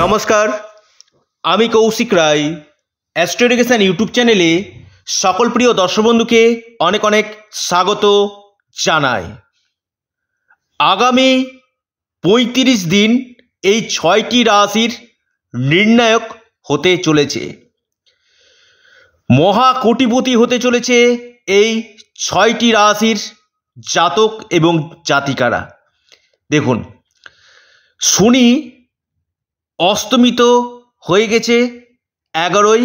নমস্কার আমি Koushik Roy astro education YouTube চ্যানেলে সকল প্রিয় দর্শক বন্ধুকে অনেক অনেক স্বাগত জানাই আগামী পঁয়ত্রিশ দিন এই ছয়টি রাশির নির্ণায়ক হতে চলেছে মহা কোটিপতি হতে চলেছে এই ছয়টি রাশির জাতক এবং জাতিকারা দেখুন শুনি অস্তমিত হয়ে গেছে এগারোই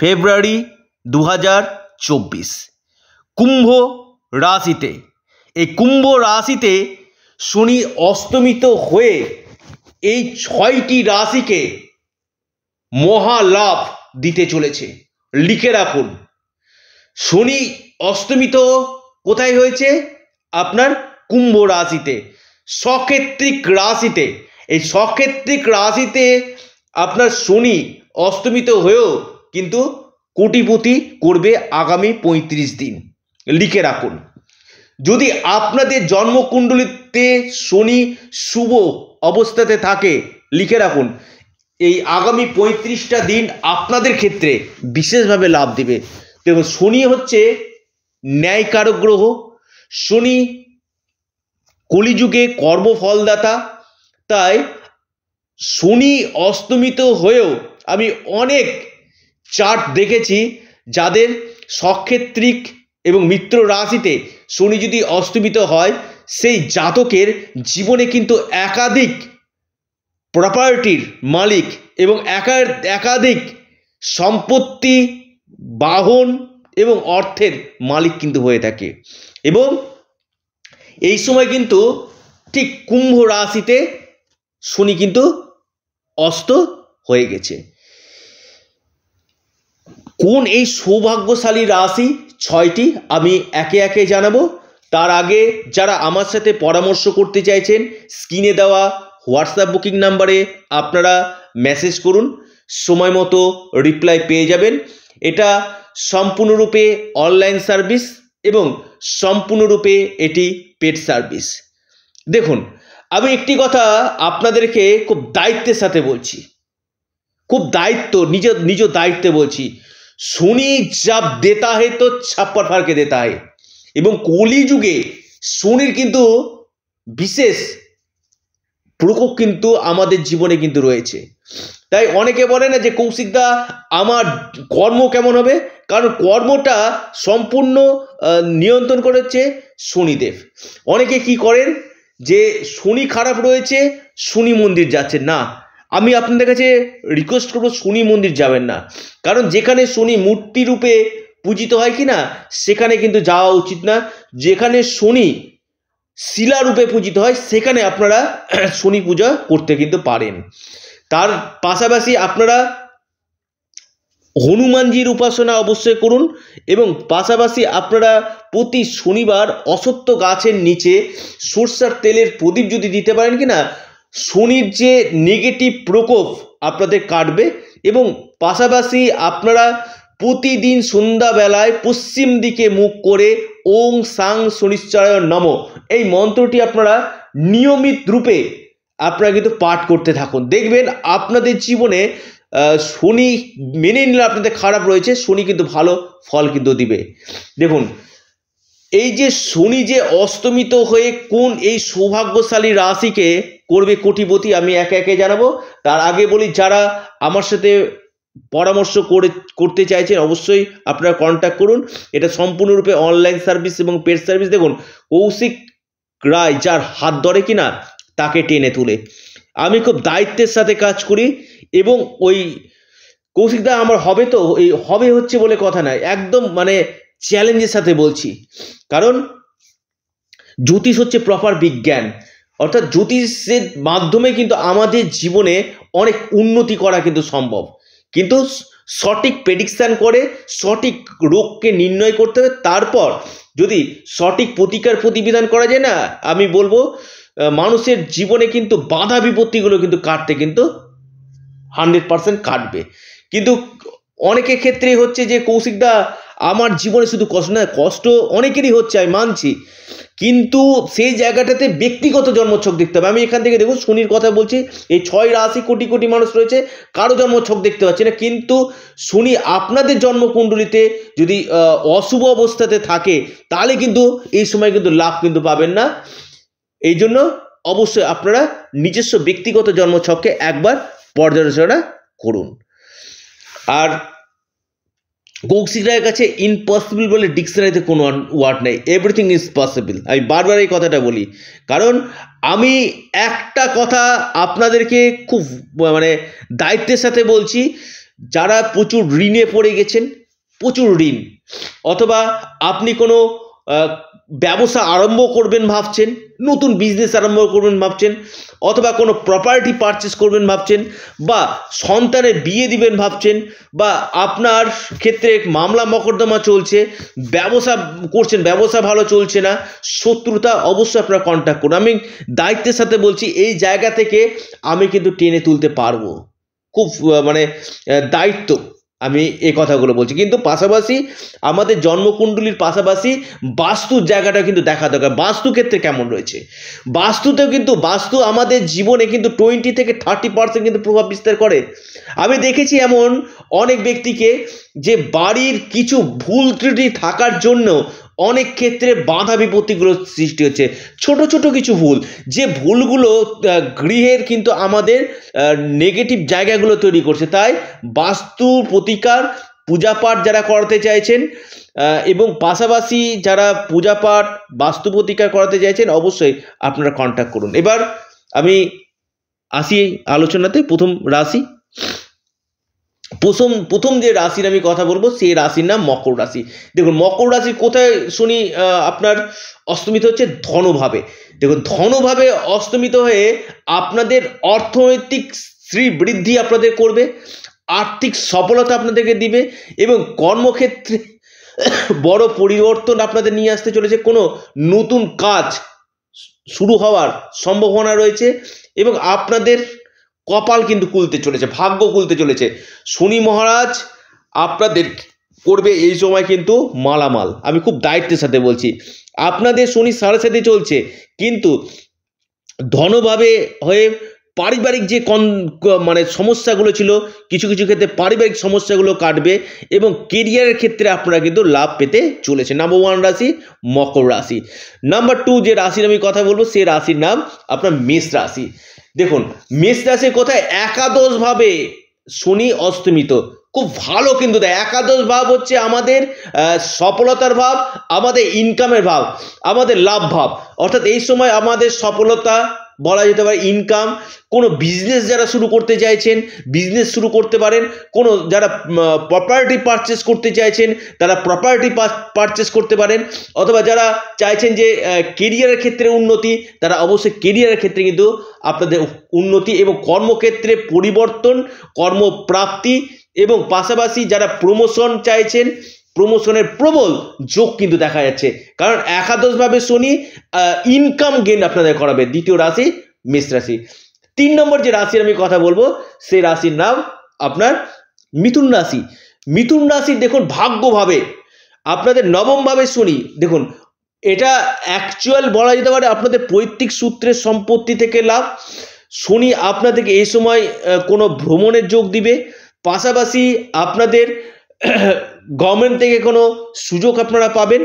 ফেব্রুয়ারি দু হাজার চব্বিশ কুম্ভ রাশিতে এই কুম্ভ রাশিতে শনি অস্তমিত হয়ে এই ছয়টি রাশিকে মহালাভ দিতে চলেছে লিখে রাখুন শনি অস্তমিত কোথায় হয়েছে আপনার কুম্ভ রাশিতে সকেত্রিক রাশিতে এই সক্ষেত্রিক রাশিতে আপনার শনি অস্তমিত হয়েও কিন্তু কোটিপতি করবে আগামী পঁয়ত্রিশ দিন লিখে রাখুন যদি আপনাদের জন্মকুণ্ডলিতে শনি শুভ অবস্থাতে থাকে লিখে রাখুন এই আগামী পঁয়ত্রিশটা দিন আপনাদের ক্ষেত্রে বিশেষভাবে লাভ দেবে দেখুন শনি হচ্ছে ন্যায়কারক গ্রহ শনি কলিযুগে কর্মফলদাতা তাই শনি অস্তমিত হয়েও আমি অনেক চার্ট দেখেছি যাদের সক্ষেত্রিক এবং মিত্র রাশিতে শনি যদি অস্তমিত হয় সেই জাতকের জীবনে কিন্তু একাধিক প্রপার্টির মালিক এবং একা একাধিক সম্পত্তি বাহন এবং অর্থের মালিক কিন্তু হয়ে থাকে এবং এই সময় কিন্তু ঠিক কুম্ভ রাশিতে শনি কিন্তু অস্ত হয়ে গেছে কোন এই সৌভাগ্যশালী রাশি ছয়টি আমি একে একে জানাবো তার আগে যারা আমার সাথে পরামর্শ করতে চাইছেন স্ক্রিনে দেওয়া হোয়াটসঅ্যাপ বুকিং নাম্বারে আপনারা মেসেজ করুন সময় মতো রিপ্লাই পেয়ে যাবেন এটা সম্পূর্ণরূপে অনলাইন সার্ভিস এবং সম্পূর্ণরূপে এটি পেড সার্ভিস দেখুন আমি একটি কথা আপনাদেরকে খুব দায়িত্বের সাথে বলছি খুব দায়িত্ব নিজ নিজ দায়িত্বে বলছি শনি চাপ দেতা হে তো ছাপ্পার ফারকে দেতা হে এবং কলিযুগে শনির কিন্তু বিশেষ প্রকোপ কিন্তু আমাদের জীবনে কিন্তু রয়েছে তাই অনেকে বলে না যে কৌশিকদা আমার কর্ম কেমন হবে কারণ কর্মটা সম্পূর্ণ নিয়ন্ত্রণ করেছে শনিদেব অনেকে কি করেন যে শনি খারাপ রয়েছে শনি মন্দির যাচ্ছে না আমি আপনাদের কাছে রিকোয়েস্ট করবো শনি মন্দির যাবেন না কারণ যেখানে শনি মূর্তি রূপে পূজিত হয় কি না সেখানে কিন্তু যাওয়া উচিত না যেখানে শনি শিলা রূপে পূজিত হয় সেখানে আপনারা শনি পূজা করতে কিন্তু পারেন তার পাশাপাশি আপনারা হনুমানজির উপাসনা অবশ্যই করুন এবং পাশাপাশি আপনারা প্রতি শনিবার অসত্য গাছের নিচে সরষার তেলের প্রদীপ যদি দিতে পারেন কি না শনির যে নেগেটিভ প্রকোপ আপনাদের কাটবে এবং পাশাপাশি আপনারা প্রতিদিন সন্ধ্যাবেলায় পশ্চিম দিকে মুখ করে ওং সাং শনিশ্চরায় নম এই মন্ত্রটি আপনারা নিয়মিত রূপে আপনারা কিন্তু পাঠ করতে থাকুন দেখবেন আপনাদের জীবনে শনি মেনে নিলে আপনাদের খারাপ রয়েছে শনি কিন্তু ভালো ফল কিন্তু দিবে দেখুন এই যে শনি যে অস্তমিত হয়ে কোন এই সৌভাগ্যশালী রাশিকে করবে কোটিপতি আমি একে একে জানাবো তার আগে বলি যারা আমার সাথে পরামর্শ করে করতে চাইছেন অবশ্যই আপনারা কন্ট্যাক্ট করুন এটা সম্পূর্ণরূপে অনলাইন সার্ভিস এবং পেড সার্ভিস দেখুন কৌশিক রায় যার হাত ধরে কিনা তাকে টেনে তুলে আমি খুব দায়িত্বের সাথে কাজ করি এবং ওই কৌশিকদা আমার হবে তো এই হবে হচ্ছে বলে কথা নয় একদম মানে চ্যালেঞ্জের সাথে বলছি কারণ জ্যোতিষ হচ্ছে প্রপার বিজ্ঞান অর্থাৎ জ্যোতিষের মাধ্যমে কিন্তু আমাদের জীবনে অনেক উন্নতি করা কিন্তু সম্ভব কিন্তু সঠিক প্রেডিকশান করে সঠিক রোগকে নির্ণয় করতে হবে তারপর যদি সঠিক প্রতিকার প্রতিবিধান করা যায় না আমি বলবো মানুষের জীবনে কিন্তু বাধা বিপত্তিগুলো কিন্তু কাটতে কিন্তু হান্ড্রেড পারসেন্ট কাটবে কিন্তু অনেকের ক্ষেত্রে হচ্ছে যে কৌশিকদা আমার জীবনে শুধু কষ্ট না কষ্ট অনেকেরই হচ্ছে আমি মানছি কিন্তু সেই জায়গাটাতে ব্যক্তিগত জন্মছক দেখতে হবে আমি এখান থেকে দেখুন শনির কথা বলছি এই ছয় রাশি কোটি কোটি মানুষ রয়েছে কারো জন্মছক দেখতে পাচ্ছি না কিন্তু শনি আপনাদের জন্মকুণ্ডলিতে যদি অশুভ অবস্থাতে থাকে তাহলে কিন্তু এই সময় কিন্তু লাভ কিন্তু পাবেন না এই জন্য অবশ্যই আপনারা নিজস্ব ব্যক্তিগত জন্মছককে একবার পর্যালোচনা করুন আর কৌশিক রায়ের কাছে ইম্পসিবল বলে ডিকশনারিতে কোনো ওয়ার্ড নেই এভরিথিং ইজ পসিবল আমি বারবার এই কথাটা বলি কারণ আমি একটা কথা আপনাদেরকে খুব মানে দায়িত্বের সাথে বলছি যারা প্রচুর ঋণে পড়ে গেছেন প্রচুর ঋণ অথবা আপনি কোনো ব্যবসা আরম্ভ করবেন ভাবছেন নতুন বিজনেস আরম্ভ করবেন ভাবছেন অথবা কোনো প্রপার্টি পারচেস করবেন ভাবছেন বা সন্তানের বিয়ে দিবেন ভাবছেন বা আপনার ক্ষেত্রে মামলা মকদ্দমা চলছে ব্যবসা করছেন ব্যবসা ভালো চলছে না শত্রুতা অবশ্যই আপনার কন্ট্যাক্ট করুন আমি দায়িত্বের সাথে বলছি এই জায়গা থেকে আমি কিন্তু টেনে তুলতে পারবো খুব মানে দায়িত্ব আমি এই কথাগুলো বলছি কিন্তু পাশাপাশি আমাদের জন্মকুণ্ডলীর পাশাপাশি বাস্তুর জায়গাটা কিন্তু দেখা দরকার বাস্তু ক্ষেত্রে কেমন রয়েছে বাস্তুতেও কিন্তু বাস্তু আমাদের জীবনে কিন্তু টোয়েন্টি থেকে থার্টি পার্সেন্ট কিন্তু প্রভাব বিস্তার করে আমি দেখেছি এমন অনেক ব্যক্তিকে যে বাড়ির কিছু ভুল ত্রুটি থাকার জন্য অনেক ক্ষেত্রে বাধা বিপত্তিগুলো সৃষ্টি হচ্ছে ছোট ছোট কিছু ভুল যে ভুলগুলো গৃহের কিন্তু আমাদের নেগেটিভ জায়গাগুলো তৈরি করছে তাই বাস্তু প্রতিকার পূজাপাঠ যারা করাতে চাইছেন এবং পাশাপাশি যারা পূজাপাঠ বাস্তু প্রতিকার করাতে চাইছেন অবশ্যই আপনারা কন্ট্যাক্ট করুন এবার আমি আসি আলোচনাতে প্রথম রাশি প্রথম প্রথম যে রাশির আমি কথা বলবো সেই রাশির নাম মকর রাশি দেখুন মকর রাশি কোথায় শুনি আপনার অস্তমিত হচ্ছে ধনভাবে দেখুন ধনভাবে অস্তমিত হয়ে আপনাদের অর্থনৈতিক শ্রীবৃদ্ধি আপনাদের করবে আর্থিক সফলতা আপনাদেরকে দিবে এবং কর্মক্ষেত্রে বড় পরিবর্তন আপনাদের নিয়ে আসতে চলেছে কোনো নতুন কাজ শুরু হওয়ার সম্ভাবনা রয়েছে এবং আপনাদের কপাল কিন্তু কুলতে চলেছে ভাগ্য কুলতে চলেছে শনি মহারাজ আপনাদের করবে এই সময় কিন্তু মালামাল আমি খুব দায়িত্বের সাথে বলছি আপনাদের শনি সাড়ে সাথে চলছে কিন্তু ধনভাবে হয়ে পারিবারিক যে কন মানে সমস্যাগুলো ছিল কিছু কিছু ক্ষেত্রে পারিবারিক সমস্যাগুলো কাটবে এবং কেরিয়ারের ক্ষেত্রে আপনারা কিন্তু লাভ পেতে চলেছে নাম্বার ওয়ান রাশি মকর রাশি নাম্বার টু যে রাশির আমি কথা বলবো সে রাশির নাম আপনার মেষ রাশি দেখুন মেষ রাশি কোথায় একাদশভাবে শনি অস্তমিত খুব ভালো কিন্তু দেয় একাদশ ভাব হচ্ছে আমাদের সফলতার ভাব আমাদের ইনকামের ভাব আমাদের লাভ ভাব অর্থাৎ এই সময় আমাদের সফলতা বলা যেতে পারে ইনকাম কোনো বিজনেস যারা শুরু করতে চাইছেন বিজনেস শুরু করতে পারেন কোনো যারা প্রপার্টি পারচেস করতে চাইছেন তারা প্রপার্টি পারচেস করতে পারেন অথবা যারা চাইছেন যে কেরিয়ারের ক্ষেত্রে উন্নতি তারা অবশ্যই কেরিয়ারের ক্ষেত্রে কিন্তু আপনাদের উন্নতি এবং কর্মক্ষেত্রে পরিবর্তন কর্মপ্রাপ্তি এবং পাশাপাশি যারা প্রমোশন চাইছেন প্রমোশনের প্রবল যোগ কিন্তু দেখা যাচ্ছে কারণ একাদশভাবে শনি ইনকাম গেন আপনাদের করাবে দ্বিতীয় রাশি মেষ রাশি তিন নম্বর যে রাশির আমি কথা বলবো সেই রাশির নাম আপনার মিথুন রাশি মিথুন রাশি দেখুন ভাগ্যভাবে আপনাদের নবমভাবে শনি দেখুন এটা অ্যাকচুয়াল বলা যেতে পারে আপনাদের পৈতৃক সূত্রের সম্পত্তি থেকে লাভ শনি আপনাদেরকে এই সময় কোনো ভ্রমণের যোগ দিবে পাশাপাশি আপনাদের গভর্নমেন্ট থেকে কোনো সুযোগ আপনারা পাবেন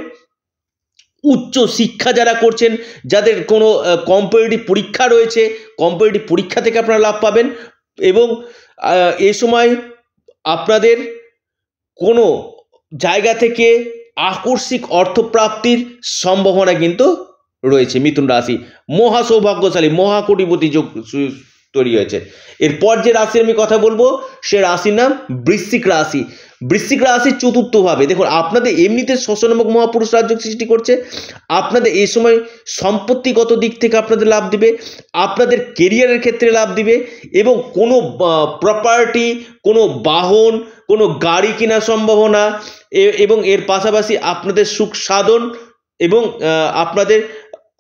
উচ্চ শিক্ষা যারা করছেন যাদের কোনো কম্পিটিটিভ পরীক্ষা রয়েছে কম্পিটিটিভ পরীক্ষা থেকে আপনারা লাভ পাবেন এবং এ সময় আপনাদের কোনো জায়গা থেকে আকস্মিক অর্থপ্রাপ্তির সম্ভাবনা কিন্তু রয়েছে মিথুন রাশি মহা সৌভাগ্যশালী মহা যোগ তৈরি হয়েছে এরপর যে রাশির আমি কথা বলবো সে রাশির নাম বৃশ্চিক রাশি বৃশ্চিক চতুর্থ চতুর্থভাবে দেখুন আপনাদের এমনিতে শশনামক মহাপুরুষ রাজ্য সৃষ্টি করছে আপনাদের এই সময় সম্পত্তিগত দিক থেকে আপনাদের লাভ দিবে আপনাদের কেরিয়ারের ক্ষেত্রে লাভ দিবে এবং কোনো প্রপার্টি কোনো বাহন কোনো গাড়ি কেনার সম্ভাবনা এবং এর পাশাপাশি আপনাদের সুখ সাধন এবং আপনাদের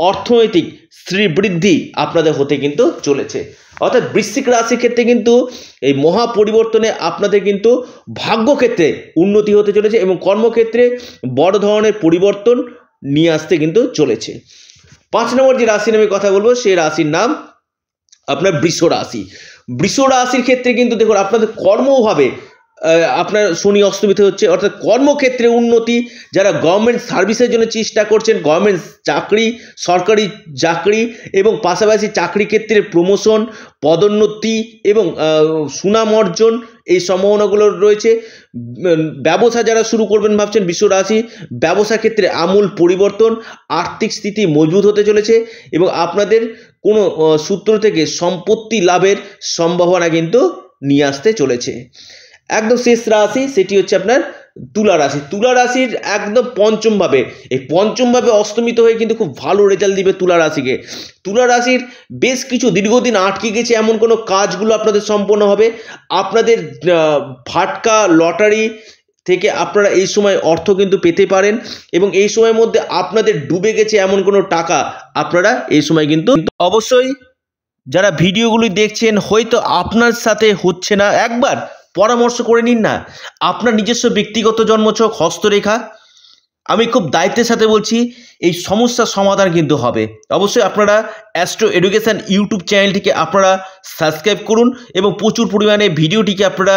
অর্থনৈতিক শ্রীবৃদ্ধি আপনাদের হতে কিন্তু চলেছে অর্থাৎ বৃশ্চিক রাশির ক্ষেত্রে কিন্তু এই মহা পরিবর্তনে আপনাদের কিন্তু ভাগ্যক্ষেত্রে উন্নতি হতে চলেছে এবং কর্মক্ষেত্রে বড় ধরনের পরিবর্তন নিয়ে আসতে কিন্তু চলেছে পাঁচ নম্বর যে রাশি নামে কথা বলবো সেই রাশির নাম আপনার বৃষ রাশি বৃষ রাশির ক্ষেত্রে কিন্তু দেখুন আপনাদের কর্মভাবে আপনার শনি অস্তমিত হচ্ছে অর্থাৎ কর্মক্ষেত্রে উন্নতি যারা গভর্নমেন্ট সার্ভিসের জন্য চেষ্টা করছেন গভর্নমেন্ট চাকরি সরকারি চাকরি এবং পাশাপাশি চাকরি ক্ষেত্রে প্রমোশন পদোন্নতি এবং সুনাম অর্জন এই সম্ভাবনাগুলো রয়েছে ব্যবসা যারা শুরু করবেন ভাবছেন বিশ্ব রাশি ব্যবসা ক্ষেত্রে আমূল পরিবর্তন আর্থিক স্থিতি মজবুত হতে চলেছে এবং আপনাদের কোনো সূত্র থেকে সম্পত্তি লাভের সম্ভাবনা কিন্তু নিয়ে আসতে চলেছে একদম শেষ রাশি সেটি হচ্ছে আপনার তুলা রাশি তুলা রাশির একদম পঞ্চমভাবে এই পঞ্চমভাবে অস্তমিত হয়ে কিন্তু খুব ভালো রেজাল্ট দিবে তুলা রাশিকে তুলা রাশির বেশ কিছু দীর্ঘদিন আটকে গেছে এমন কোনো কাজগুলো আপনাদের সম্পন্ন হবে আপনাদের ভাটকা লটারি থেকে আপনারা এই সময় অর্থ কিন্তু পেতে পারেন এবং এই সময়ের মধ্যে আপনাদের ডুবে গেছে এমন কোনো টাকা আপনারা এই সময় কিন্তু অবশ্যই যারা ভিডিওগুলি দেখছেন হয়তো আপনার সাথে হচ্ছে না একবার পরামর্শ করে নিন না আপনার নিজস্ব ব্যক্তিগত জন্মছক হস্তরেখা আমি খুব দায়িত্বের সাথে বলছি এই সমস্যার সমাধান কিন্তু হবে অবশ্যই আপনারা অ্যাস্ট্রো এডুকেশান ইউটিউব চ্যানেলটিকে আপনারা সাবস্ক্রাইব করুন এবং প্রচুর পরিমাণে ভিডিওটিকে আপনারা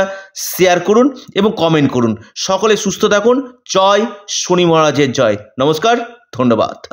শেয়ার করুন এবং কমেন্ট করুন সকলে সুস্থ থাকুন জয় শনি মহারাজের জয় নমস্কার ধন্যবাদ